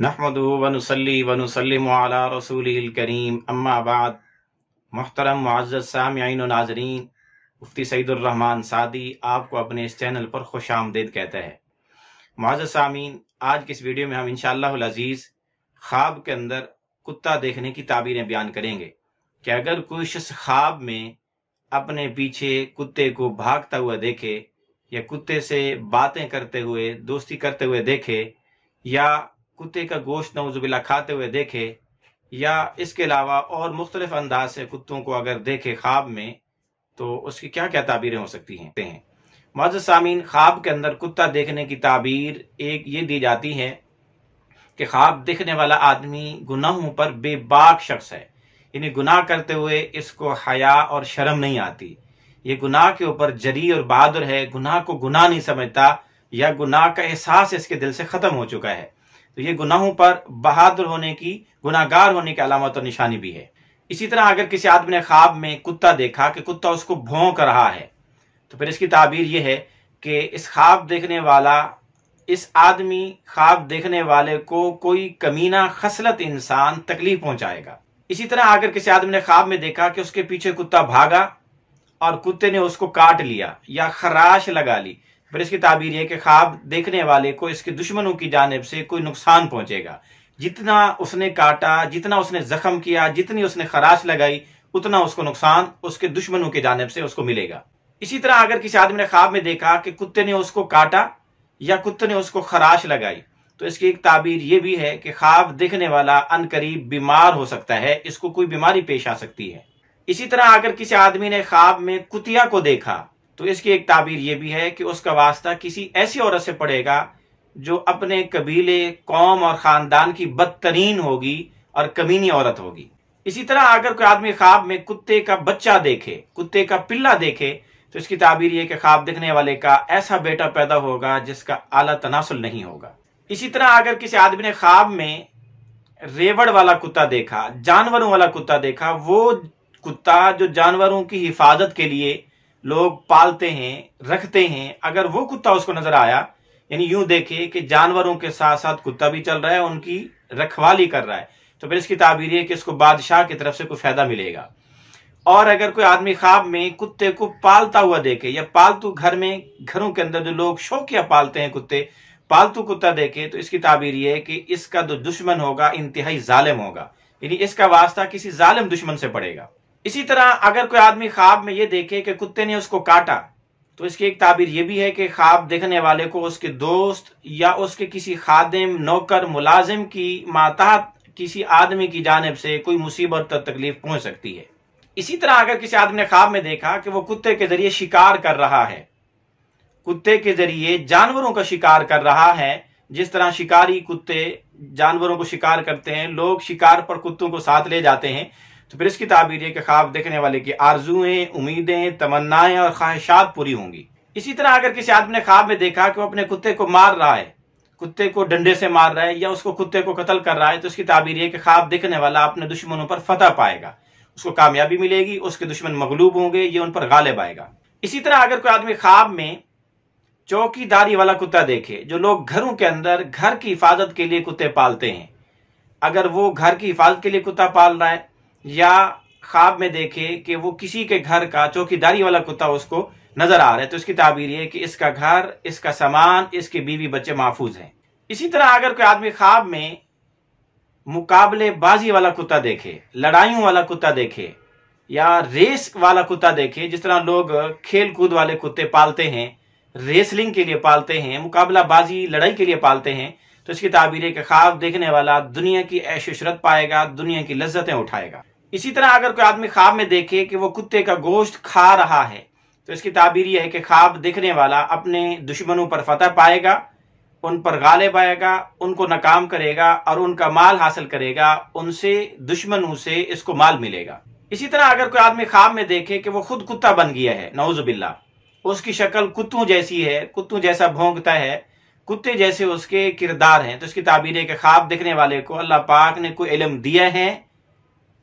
नहमद वनसली वनसलम रसूल करीम अम्माबाद मोहतरम मुआज़ सामीन नाजरीन मुफ्ती सईदुररहमान सादी आपको अपने इस चैनल पर खुश आमदेद कहते हैं मुआज़ सामीन आज के इस वीडियो में हम इन अजीज़ ख्वाब के अंदर कुत्ता देखने की ताबीरें बयान करेंगे कि अगर कोई शख्स ख्वाब में अपने पीछे कुत्ते को भागता हुआ देखे या कुत्ते से बातें करते हुए दोस्ती करते हुए देखे या कुत्ते का गोश्त नवजुबिला खाते हुए देखे या इसके अलावा और मुख्तलिफ अंदाज से कुत्तों को अगर देखे ख्वाब में तो उसकी क्या क्या ताबीरें हो सकती हैं मज़ सामीन ख्वाब के अंदर कुत्ता देखने की ताबीर एक ये दी जाती है कि ख्वाब देखने वाला आदमी गुनाहों पर बेबाक शख्स है इन्हें गुनाह करते हुए इसको हया और शर्म नहीं आती ये गुनाह के ऊपर जरी और बहादुर है गुनाह को गुनाह नहीं समझता या गुनाह का एहसास इसके दिल से खत्म हो चुका है तो ये गुनाहों पर बहादुर होने की गुनागार होने की अलामत और निशानी भी है इसी तरह अगर किसी आदमी ने ख्वाब में कुत्ता देखा कि कुत्ता उसको भोंक रहा है तो फिर इसकी ताबीर यह है कि इस ख्वाब देखने वाला इस आदमी ख्वाब देखने वाले को कोई कमीना खसलत इंसान तकलीफ पहुंचाएगा इसी तरह अगर किसी आदमी ने ख्वाब में देखा कि उसके पीछे कुत्ता भागा और कुत्ते ने उसको काट लिया या खराश लगा ली पर इसकी ताबीर यह कि ख्वाब देखने वाले को इसके दुश्मनों की जानब से कोई नुकसान पहुंचेगा जितना उसने काटा जितना उसने जख्म किया जितनी उसने खराश लगाई उतना उसको नुकसान उसके दुश्मनों की जानब से उसको मिलेगा इसी तरह अगर किसी आदमी ने ख्वाब में देखा कि कुत्ते ने उसको काटा या कुत्ते ने उसको खराश लगाई तो इसकी एक ताबीर यह भी है कि ख्वाब देखने वाला अन करीब बीमार हो सकता है इसको कोई बीमारी पेश आ सकती है इसी तरह अगर किसी आदमी ने ख्वाब में कुतिया को देखा तो इसकी एक ताबीर यह भी है कि उसका वास्ता किसी ऐसी औरत से पड़ेगा जो अपने कबीले कौम और खानदान की बदतरीन होगी और कमीनी औरत होगी इसी तरह अगर कोई आदमी ख्वाब में कुत्ते का बच्चा देखे कुत्ते का पिल्ला देखे तो इसकी ताबीर यह कि ख्वाब देखने वाले का ऐसा बेटा पैदा होगा जिसका आला तनासुल नहीं होगा इसी तरह अगर किसी आदमी ने ख्वाब में रेवड़ वाला कुत्ता देखा जानवरों वाला कुत्ता देखा वो कुत्ता जो जानवरों की हिफाजत के लिए लोग पालते हैं रखते हैं अगर वो कुत्ता उसको नजर आया यानी यूं देखे कि जानवरों के साथ साथ कुत्ता भी चल रहा है उनकी रखवाली कर रहा है तो फिर इसकी ताबीर है कि इसको बादशाह की तरफ से कोई फायदा मिलेगा और अगर कोई आदमी ख्वाब में कुत्ते को पालता हुआ देखे या पालतू घर में घरों के अंदर जो लोग शौकिया पालते हैं कुत्ते पालतू कुत्ता देखे तो इसकी ताबीर यह है कि इसका जो तो दुश्मन होगा इंतहाई जालिम होगा यानी इसका वास्ता किसी जालिम दुश्मन से पड़ेगा इसी तरह अगर कोई आदमी ख्वाब में ये देखे कि कुत्ते ने उसको काटा तो इसकी एक ताबीर यह भी है कि ख्वाब देखने वाले को उसके दोस्त या उसके किसी खादिम नौकर मुलाजिम की माताहत किसी आदमी की जानब से कोई मुसीबत और तकलीफ पहुंच सकती है इसी तरह अगर किसी आदमी ने ख्वाब में देखा कि वो कुत्ते के जरिए शिकार कर रहा है कुत्ते के जरिए जानवरों का शिकार कर रहा है जिस तरह शिकारी कुत्ते जानवरों को शिकार करते हैं लोग शिकार पर कुत्तों को साथ ले जाते हैं तो फिर इसकी ताबीर यह कि ख्वाब देखने वाले की आरजुएं उम्मीदें तमन्नाएं और ख्वाहिशात पूरी होंगी इसी तरह अगर किसी आदमी ने ख्वाब में देखा कि वो अपने कुत्ते को मार रहा है कुत्ते को डंडे से मार रहा है या उसको कुत्ते को कत्ल कर रहा है तो उसकी ताबीर यह कि ख्वाब देखने वाला अपने दुश्मनों पर फतह पाएगा उसको कामयाबी मिलेगी उसके दुश्मन मगलूब होंगे ये उन पर गालिब आएगा इसी तरह अगर कोई आदमी ख्वाब में चौकीदारी वाला कुत्ता देखे जो लोग घरों के अंदर घर की हिफाजत के लिए कुत्ते पालते हैं अगर वो घर की हिफाजत के लिए कुत्ता पाल रहा है या ख्वाब में देखे कि वो किसी के घर का चौकीदारी वाला कुत्ता उसको नजर आ रहा है तो इसकी ताबीर ये कि इसका घर इसका सामान इसके बीवी बच्चे महफूज हैं इसी तरह अगर कोई आदमी ख्वाब में मुकाबलेबाजी वाला कुत्ता देखे लड़ाइयों वाला कुत्ता देखे या रेस वाला कुत्ता देखे जिस तरह लोग खेल कूद वाले कुत्ते पालते हैं रेसलिंग के लिए पालते हैं मुकाबलाबाजी लड़ाई के लिए पालते हैं तो इसकी ताबीर के ख्वाब देखने वाला दुनिया की ऐशरत पाएगा दुनिया की लज्जतें उठाएगा इसी तरह अगर कोई आदमी ख्वाब में देखे कि वो कुत्ते का गोश्त खा रहा है तो इसकी ताबीर यह है कि ख्वाब देखने वाला अपने दुश्मनों पर फतह पाएगा उन पर गालिब आएगा उनको नाकाम करेगा और उनका माल हासिल करेगा उनसे दुश्मनों से इसको माल मिलेगा इसी तरह अगर कोई आदमी ख्वाब में देखे कि वो खुद कुत्ता बन गया है नौजुबिल्ला उसकी शक्ल कुत्तों जैसी है कुत्तों जैसा भोंगता है कुत्ते जैसे उसके किरदार हैं तो इसकी ताबीर है कि ख्वाब देखने वाले को अल्लाह पाक ने कोई इलम दिया है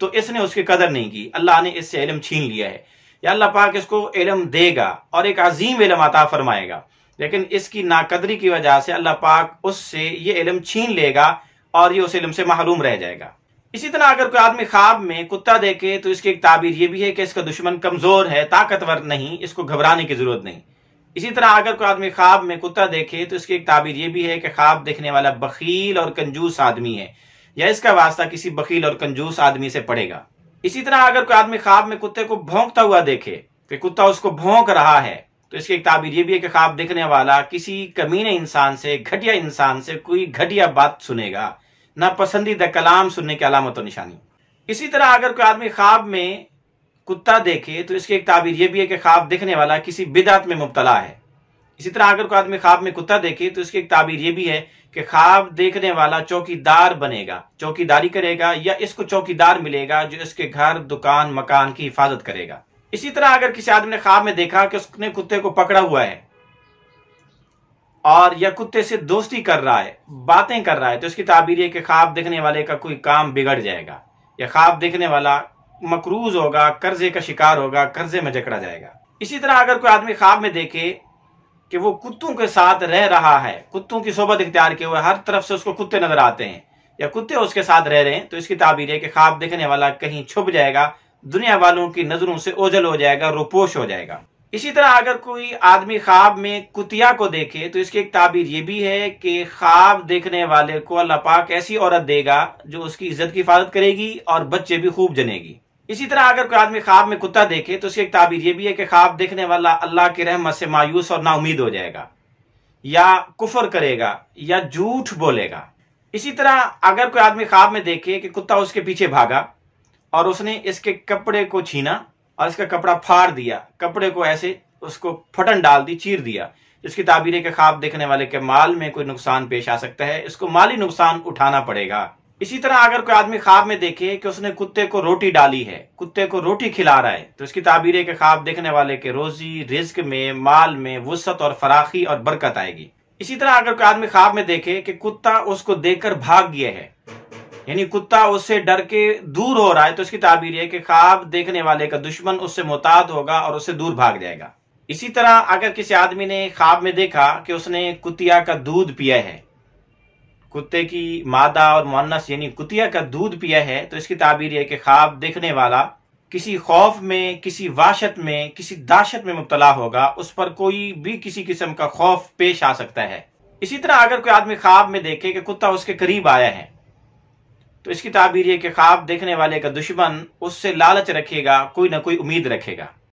तो इसने उसकी कदर नहीं की अल्लाह ने इससे इलम छीन लिया है या अल्लाह पाक इसको इलम देगा और एक अजीम इलम अता फरमाएगा लेकिन इसकी नाकदरी की वजह से अल्लाह पाक उससे ये इलम छीन लेगा और ये उस इलम से महरूम रह जाएगा इसी तरह अगर कोई आदमी ख्वाब में कुत्ता देखे तो इसकी एक ताबीर यह भी है कि इसका दुश्मन कमजोर है ताकतवर नहीं इसको घबराने की जरूरत नहीं इसी तरह अगर कोई आदमी ख्वाब में कुत्ता देखे तो इसकी एक ताबीर यह भी है कि ख्वाब देखने वाला बखील और कंजूस आदमी है या इसका वास्ता किसी बकील और कंजूस आदमी से पड़ेगा इसी तरह अगर कोई आदमी ख्वाब में कुत्ते को भोंकता हुआ देखे कि कुत्ता उसको भोंक रहा है तो इसकी एक ताबीर यह भी है कि ख्वाब देखने वाला किसी कमीने इंसान से घटिया इंसान से कोई घटिया बात सुनेगा ना पसंदीदा कलाम सुनने की अलामत और निशानी इसी तरह अगर कोई आदमी ख्वाब में कुत्ता देखे तो इसकी एक ताबीर यह भी है कि ख्वाब देखने वाला किसी बिदात में मुबतला है इसी तरह अगर कोई आदमी ख्वाब में कुत्ता देखे तो इसकी एक ताबीर यह भी है कि ख्वाब देखने वाला चौकीदार बनेगा चौकीदारी करेगा या इसको चौकीदार मिलेगा जो इसके घर दुकान मकान की हिफाजत करेगा इसी तरह अगर किसी आदमी ने ख्वाब में देखा कि उसने कुत्ते को पकड़ा हुआ है और या कुत्ते से दोस्ती कर रहा है बातें कर रहा है तो इसकी ताबीर है कि ख्वाब देखने वाले का कोई काम बिगड़ जाएगा या ख्वाब देखने वाला मकरूज होगा कर्जे का शिकार होगा कर्जे में जकड़ा जाएगा इसी तरह अगर कोई आदमी ख्वाब में देखे कि वो कुत्तों के साथ रह रहा है कुत्तों की सोबत इख्तियार किए हुए हर तरफ से उसको कुत्ते नजर आते हैं या कुत्ते उसके साथ रह रहे हैं तो इसकी ताबीर है कि ख्वाब देखने वाला कहीं छुप जाएगा दुनिया वालों की नजरों से ओझल हो जाएगा रोपोश हो जाएगा इसी तरह अगर कोई आदमी ख्वाब में कुतिया को देखे तो इसकी एक ताबीर ये भी है कि ख्वाब देखने वाले को अल्लाह पाक ऐसी औरत देगा जो उसकी इज्जत की हिफाजत करेगी और बच्चे भी खूब जनेगी इसी तरह अगर कोई आदमी ख्वाब में कुत्ता देखे तो उसकी एक ताबीर यह भी है कि ख्वाब देखने वाला अल्लाह की रहमत से मायूस और नाउमीद हो जाएगा या कुफर करेगा या झूठ बोलेगा इसी तरह अगर कोई आदमी ख्वाब में देखे कि कुत्ता उसके पीछे भागा और उसने इसके कपड़े को छीना और इसका कपड़ा फाड़ दिया कपड़े को ऐसे उसको फटन डाल दी चीर दिया तो इसकी ताबीर के ख्वाब देखने वाले के माल में कोई नुकसान पेश आ सकता है इसको माली नुकसान उठाना पड़ेगा इसी तरह अगर कोई आदमी ख्वाब में देखे कि उसने कुत्ते को रोटी डाली है कुत्ते को रोटी खिला रहा है तो इसकी ताबीर है कि ख्वाब देखने वाले के रोजी रिस्क में माल में वसत और फराखी और बरकत आएगी इसी तरह अगर कोई आदमी ख्वाब में देखे कि कुत्ता उसको देखकर भाग गया है यानी कुत्ता उससे डर के दूर हो रहा है तो इसकी ताबीर है कि ख्वाब देखने वाले का दुश्मन उससे मुताद होगा और उससे दूर भाग जाएगा इसी तरह अगर किसी आदमी ने ख्वाब में देखा कि उसने कुतिया का दूध पिया है कुत्ते की मादा और मोनस यानी कुतिया का दूध पिया है तो इसकी ताबीर यह कि ख्वाब देखने वाला किसी खौफ में किसी वाशत में किसी दाशत में मुबतला होगा उस पर कोई भी किसी किस्म का खौफ पेश आ सकता है इसी तरह अगर कोई आदमी ख्वाब में देखे कि कुत्ता उसके करीब आया है तो इसकी ताबीर यह कि ख्वाब देखने वाले का दुश्मन उससे लालच रखेगा कोई ना कोई उम्मीद रखेगा